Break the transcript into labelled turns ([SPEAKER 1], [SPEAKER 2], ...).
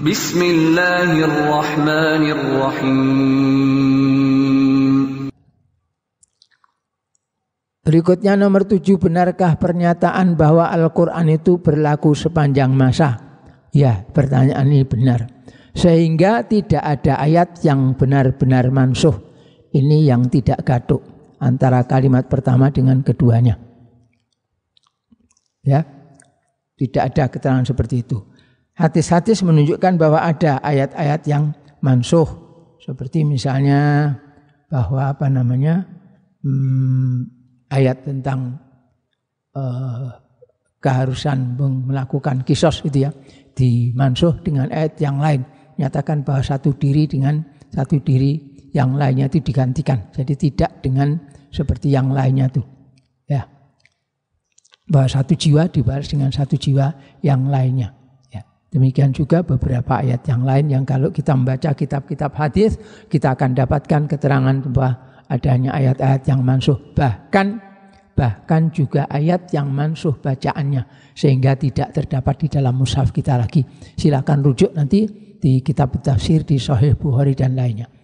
[SPEAKER 1] Bismillahirrahmanirrahim. Berikutnya nomor tujuh, benarkah pernyataan bahwa Al-Quran itu berlaku sepanjang masa? Ya, pertanyaan ini benar. Sehingga tidak ada ayat yang benar-benar mansuh. Ini yang tidak gaduh antara kalimat pertama dengan keduanya. Ya, tidak ada keterangan seperti itu hadis-hadis menunjukkan bahwa ada ayat-ayat yang mansuh seperti misalnya bahwa apa namanya hmm, ayat tentang uh, keharusan melakukan kisos itu ya dimansuh dengan ayat yang lain nyatakan bahwa satu diri dengan satu diri yang lainnya itu digantikan jadi tidak dengan seperti yang lainnya itu ya bahwa satu jiwa dibalas dengan satu jiwa yang lainnya Demikian juga beberapa ayat yang lain yang kalau kita membaca kitab-kitab hadis, kita akan dapatkan keterangan bahwa adanya ayat-ayat yang mansuh, bahkan bahkan juga ayat yang mansuh bacaannya sehingga tidak terdapat di dalam mushaf kita lagi. Silakan rujuk nanti di kitab tafsir di Sahih Bukhari dan lainnya.